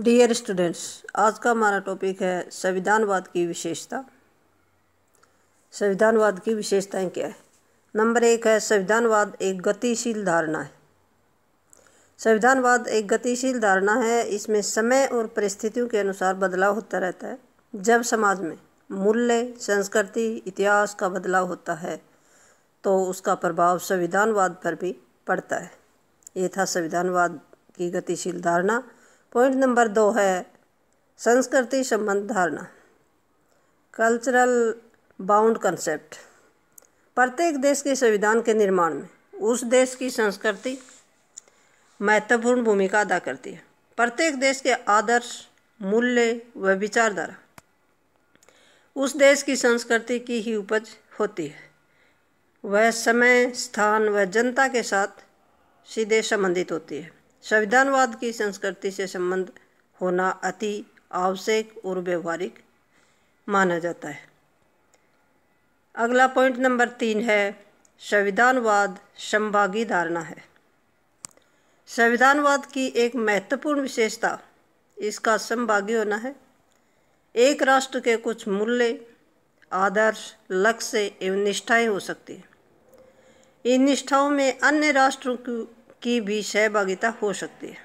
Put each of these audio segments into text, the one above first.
dear students आज का हमारा टॉपिक है संविधानवाद की विशेषता संविधानवाद की विशेषताएं क्या है नंबर एक है संविधानवाद एक गतिशील धारणा है संविधानवाद एक गतिशील धारणा है इसमें समय और परिस्थितियों के अनुसार बदलाव होता रहता है जब समाज में मूल्य संस्कृति इतिहास का बदलाव होता है तो उसका प्रभाव संविधानवाद पर भी पड़ता है ये था संविधानवाद की गतिशील धारणा पॉइंट नंबर दो है संस्कृति संबंध धारणा कल्चरल बाउंड कंसेप्ट प्रत्येक देश के संविधान के निर्माण में उस देश की संस्कृति महत्वपूर्ण भूमिका अदा करती है प्रत्येक देश के आदर्श मूल्य व विचारधारा उस देश की संस्कृति की ही उपज होती है वह समय स्थान व जनता के साथ सीधे संबंधित होती है संविधानवाद की संस्कृति से संबंध होना अति आवश्यक और व्यवहारिक माना जाता है अगला पॉइंट नंबर तीन है संविधानवाद संभागी धारणा है संविधानवाद की एक महत्वपूर्ण विशेषता इसका संभागी होना है एक राष्ट्र के कुछ मूल्य आदर्श लक्ष्य एवं निष्ठाएं हो सकती हैं इन निष्ठाओं में अन्य राष्ट्रों की की भी सहभागिता हो सकती है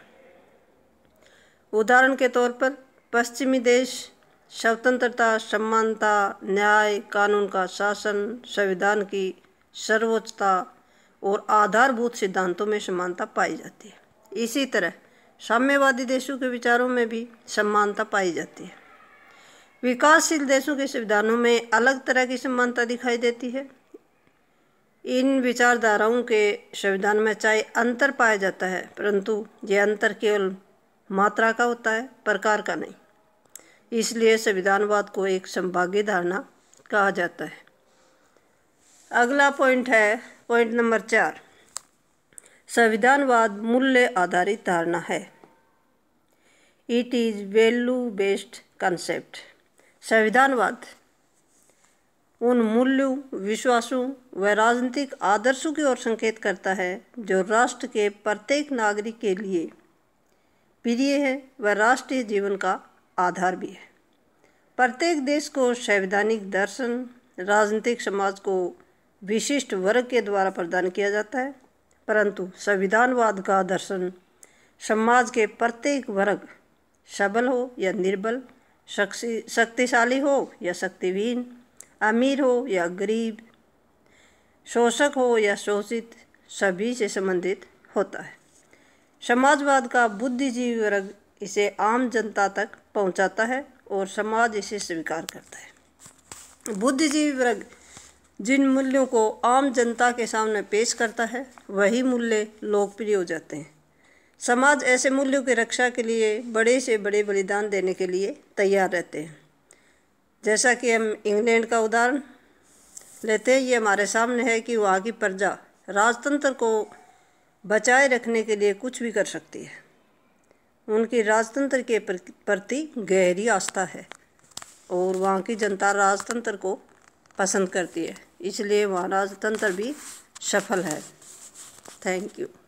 उदाहरण के तौर पर पश्चिमी देश स्वतंत्रता समानता न्याय कानून का शासन संविधान की सर्वोच्चता और आधारभूत सिद्धांतों में समानता पाई जाती है इसी तरह साम्यवादी देशों के विचारों में भी समानता पाई जाती है विकासशील देशों के संविधानों में अलग तरह की समानता दिखाई देती है इन विचारधाराओं के संविधान में चाहे अंतर पाया जाता है परंतु ये अंतर केवल मात्रा का होता है प्रकार का नहीं इसलिए संविधानवाद को एक संभाग्य धारणा कहा जाता है अगला पॉइंट है पॉइंट नंबर चार संविधानवाद मूल्य आधारित धारणा है it is value based concept संविधानवाद उन मूल्यों विश्वासों व राजनीतिक आदर्शों की ओर संकेत करता है जो राष्ट्र के प्रत्येक नागरिक के लिए प्रिय है व राष्ट्रीय जीवन का आधार भी है प्रत्येक देश को संवैधानिक दर्शन राजनीतिक समाज को विशिष्ट वर्ग के द्वारा प्रदान किया जाता है परंतु संविधानवाद का दर्शन समाज के प्रत्येक वर्ग सबल हो या निर्बल शक्तिशाली हो या शक्तिवीन अमीर हो या गरीब शोषक हो या शोषित सभी से संबंधित होता है समाजवाद का बुद्धिजीवी वर्ग इसे आम जनता तक पहुंचाता है और समाज इसे स्वीकार करता है बुद्धिजीवी वर्ग जिन मूल्यों को आम जनता के सामने पेश करता है वही मूल्य लोकप्रिय हो जाते हैं समाज ऐसे मूल्यों की रक्षा के लिए बड़े से बड़े बलिदान देने के लिए तैयार रहते हैं जैसा कि हम इंग्लैंड का उदाहरण लेते हैं ये हमारे सामने है कि वहाँ की प्रजा राजतंत्र को बचाए रखने के लिए कुछ भी कर सकती है उनकी राजतंत्र के प्रति गहरी आस्था है और वहाँ की जनता राजतंत्र को पसंद करती है इसलिए वहाँ राजतंत्र भी सफल है थैंक यू